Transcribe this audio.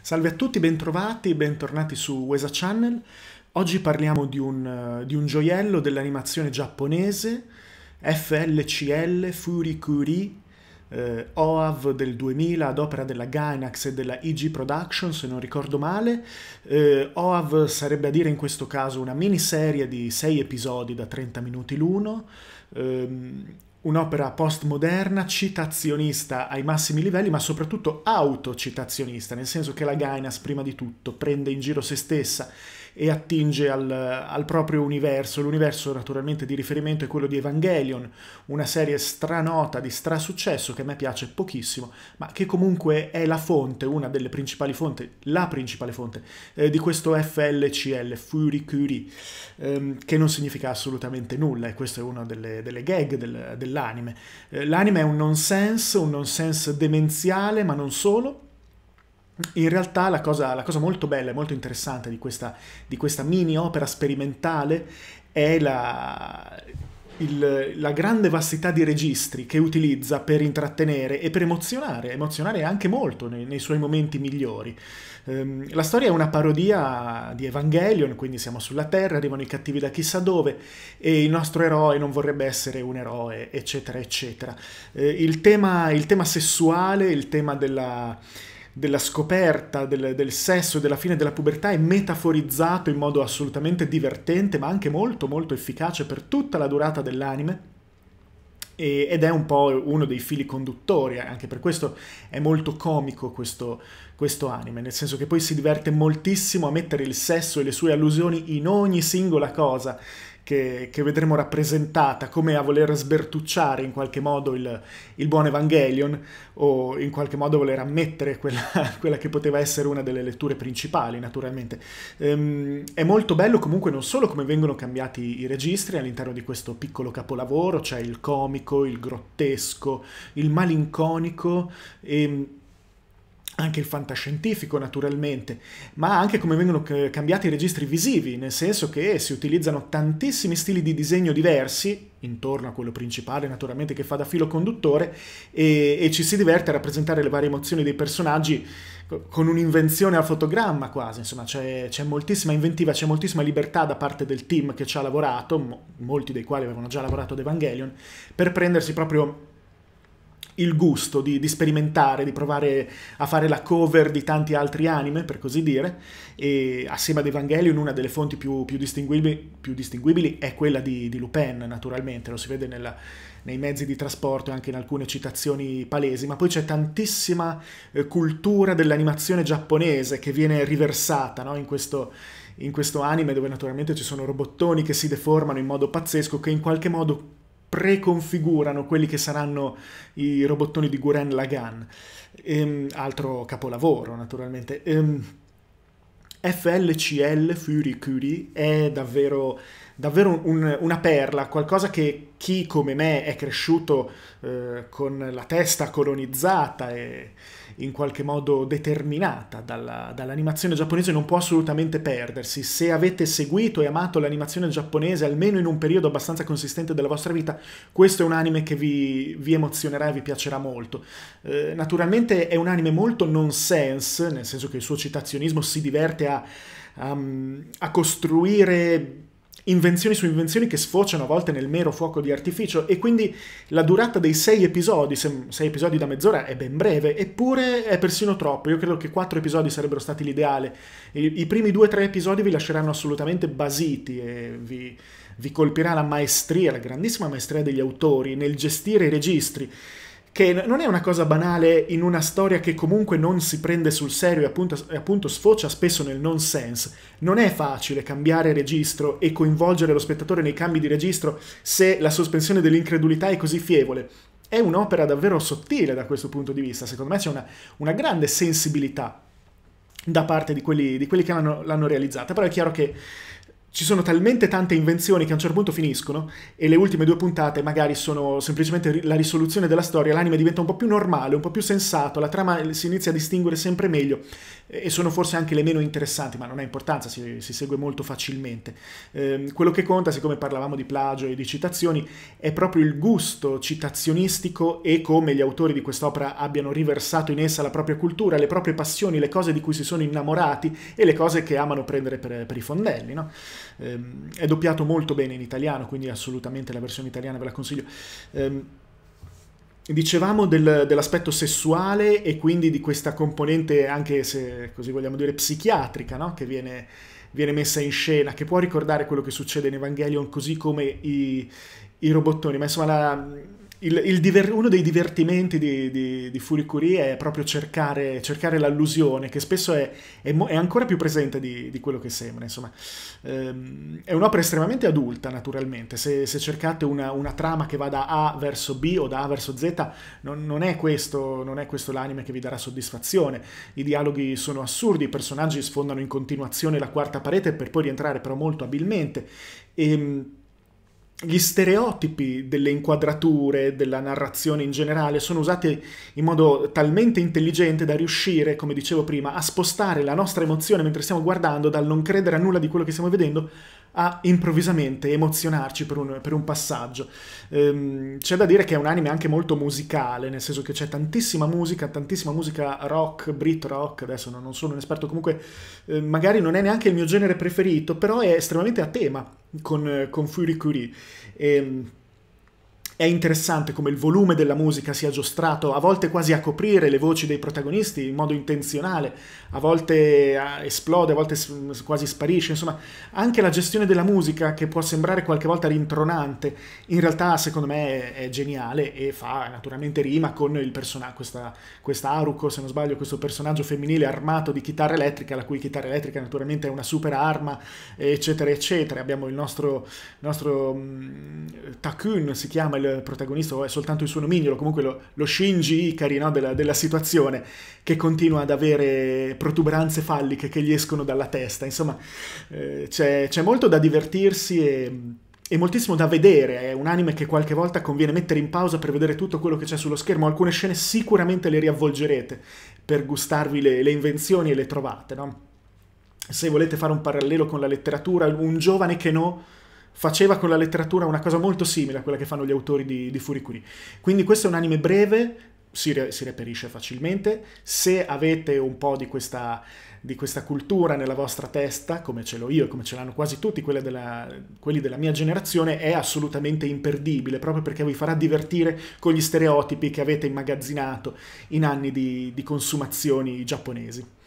Salve a tutti, bentrovati, bentornati su Wesa Channel. Oggi parliamo di un, di un gioiello dell'animazione giapponese, FLCL Furikuri, eh, OAV del 2000 ad opera della Gainax e della EG Productions, se non ricordo male. Eh, OAV sarebbe a dire in questo caso una miniserie di 6 episodi da 30 minuti l'uno. Ehm, un'opera postmoderna, citazionista ai massimi livelli, ma soprattutto autocitazionista, nel senso che la Gainas prima di tutto prende in giro se stessa e attinge al, al proprio universo. L'universo naturalmente di riferimento è quello di Evangelion, una serie stranota di strasuccesso che a me piace pochissimo, ma che comunque è la fonte, una delle principali fonti, la principale fonte eh, di questo FLCL, Furikuri, ehm, che non significa assolutamente nulla e questa è una delle, delle gag del, dell'anime. Eh, l'anime è un nonsense, un nonsense demenziale, ma non solo in realtà la cosa, la cosa molto bella e molto interessante di questa, di questa mini opera sperimentale è la, il, la grande vastità di registri che utilizza per intrattenere e per emozionare, emozionare anche molto nei, nei suoi momenti migliori. Ehm, la storia è una parodia di Evangelion, quindi siamo sulla Terra, arrivano i cattivi da chissà dove e il nostro eroe non vorrebbe essere un eroe, eccetera, eccetera. Ehm, il, tema, il tema sessuale, il tema della della scoperta del, del sesso e della fine della pubertà è metaforizzato in modo assolutamente divertente, ma anche molto molto efficace per tutta la durata dell'anime ed è un po' uno dei fili conduttori, eh, anche per questo è molto comico questo, questo, anime, nel senso che poi si diverte moltissimo a mettere il sesso e le sue allusioni in ogni singola cosa che, che, vedremo rappresentata come a voler sbertucciare in qualche modo il, il buon Evangelion o in qualche modo voler ammettere quella, quella, che poteva essere una delle letture principali naturalmente. Ehm, è molto bello comunque non solo come vengono cambiati i registri all'interno di questo piccolo capolavoro, c'è cioè il comico, il grottesco, il malinconico e ehm, anche il fantascientifico naturalmente, ma anche come vengono cambiati i registri visivi, nel senso che si utilizzano tantissimi stili di disegno diversi, intorno a quello principale naturalmente che fa da filo conduttore, e, e ci si diverte a rappresentare le varie emozioni dei personaggi con un'invenzione al fotogramma quasi, insomma c'è, moltissima inventiva, c'è moltissima libertà da parte del team che ci ha lavorato, molti dei quali avevano già lavorato ad Evangelion, per prendersi proprio il gusto di, di, sperimentare, di provare a fare la cover di tanti altri anime, per così dire, e assieme ad Evangelion una delle fonti più, più, distinguibili, più distinguibili, è quella di, di, Lupin, naturalmente, lo si vede nella, nei mezzi di trasporto e anche in alcune citazioni palesi, ma poi c'è tantissima eh, cultura dell'animazione giapponese che viene riversata no? in questo in questo anime dove naturalmente ci sono robottoni che si deformano in modo pazzesco, che in qualche modo preconfigurano quelli che saranno i robottoni di Guren Lagan, ehm, altro capolavoro naturalmente. Ehm, FLCL Fury Curie è davvero, davvero un, una perla, qualcosa che chi come me è cresciuto eh, con la testa colonizzata e in qualche modo determinata dalla, dall'animazione giapponese non può assolutamente perdersi. Se avete seguito e amato l'animazione giapponese, almeno in un periodo abbastanza consistente della vostra vita, questo è un anime che vi, vi emozionerà e vi piacerà molto. Eh, naturalmente è un anime molto nonsense, nel senso che il suo citazionismo si diverte a, a, a costruire invenzioni su invenzioni che sfociano a volte nel mero fuoco di artificio e quindi la durata dei sei episodi, se, sei episodi da mezz'ora è ben breve, eppure è persino troppo, io credo che quattro episodi sarebbero stati l'ideale, I, i primi due o tre episodi vi lasceranno assolutamente basiti e vi, vi colpirà la maestria, la grandissima maestria degli autori nel gestire i registri, che non è una cosa banale in una storia che comunque non si prende sul serio e appunto, e appunto sfocia spesso nel nonsense. Non è facile cambiare registro e coinvolgere lo spettatore nei cambi di registro se la sospensione dell'incredulità è così fievole. È un'opera davvero sottile da questo punto di vista, secondo me c'è una, una grande sensibilità da parte di quelli, di quelli che l'hanno realizzata, però è chiaro che ci sono talmente tante invenzioni che a un certo punto finiscono e le ultime due puntate magari sono semplicemente la risoluzione della storia, l'anime diventa un po' più normale, un po' più sensato, la trama si inizia a distinguere sempre meglio, e sono forse anche le meno interessanti, ma non ha importanza, si, si segue molto facilmente. Eh, quello che conta, siccome parlavamo di plagio e di citazioni, è proprio il gusto citazionistico e come gli autori di quest'opera abbiano riversato in essa la propria cultura, le proprie passioni, le cose di cui si sono innamorati e le cose che amano prendere per, per i fondelli. No? Eh, è doppiato molto bene in italiano, quindi assolutamente la versione italiana ve la consiglio. Eh, dicevamo del, dell'aspetto sessuale e quindi di questa componente anche se così vogliamo dire psichiatrica no? che viene, viene, messa in scena, che può ricordare quello che succede in Evangelion così come i, i robottoni, ma insomma la, il, il diver, uno dei divertimenti di, di, di Furikuri è proprio cercare, cercare l'allusione, che spesso è, è, è, ancora più presente di, di quello che sembra. Insomma, ehm, è un'opera estremamente adulta, naturalmente. Se, se cercate una, una, trama che va da A verso B o da A verso Z, non, non è questo, questo l'anime che vi darà soddisfazione. I dialoghi sono assurdi, i personaggi sfondano in continuazione la quarta parete per poi rientrare però molto abilmente. E, ehm, gli stereotipi delle inquadrature, della narrazione in generale, sono usati in modo talmente intelligente da riuscire, come dicevo prima, a spostare la nostra emozione mentre stiamo guardando, dal non credere a nulla di quello che stiamo vedendo, a improvvisamente emozionarci per un, per un passaggio. Ehm, c'è da dire che è un anime anche molto musicale, nel senso che c'è tantissima musica, tantissima musica rock, brit rock, adesso non, sono un esperto, comunque eh, magari non è neanche il mio genere preferito, però è estremamente a tema con, eh, con Fury Curie. E, ehm, è interessante come il volume della musica sia giostrato a volte quasi a coprire le voci dei protagonisti in modo intenzionale, a volte eh, esplode, a volte quasi sparisce, insomma anche la gestione della musica che può sembrare qualche volta rintronante, in realtà secondo me è geniale e fa naturalmente rima con il personaggio, questa, questa Aruko se non sbaglio, questo personaggio femminile armato di chitarra elettrica, la cui chitarra elettrica naturalmente è una super arma, eccetera eccetera. Abbiamo il nostro, nostro mh, mm, Takun, si chiama il protagonista o è soltanto il suo nomignolo, comunque lo, lo Shinji Ikari no, della, della, situazione, che continua ad avere protuberanze falliche che gli escono dalla testa. Insomma, eh, c'è, c'è molto da divertirsi e e moltissimo da vedere, è un anime che qualche volta conviene mettere in pausa per vedere tutto quello che c'è sullo schermo, alcune scene sicuramente le riavvolgerete per gustarvi le, le invenzioni e le trovate, no? Se volete fare un parallelo con la letteratura, un giovane che no faceva con la letteratura una cosa molto simile a quella che fanno gli autori di, di Furikuri. Quindi questo è un anime breve, si, re, si reperisce facilmente, se avete un po' di questa, di questa, cultura nella vostra testa, come ce l'ho io e come ce l'hanno quasi tutti della, quelli della mia generazione, è assolutamente imperdibile, proprio perché vi farà divertire con gli stereotipi che avete immagazzinato in anni di, di consumazioni giapponesi.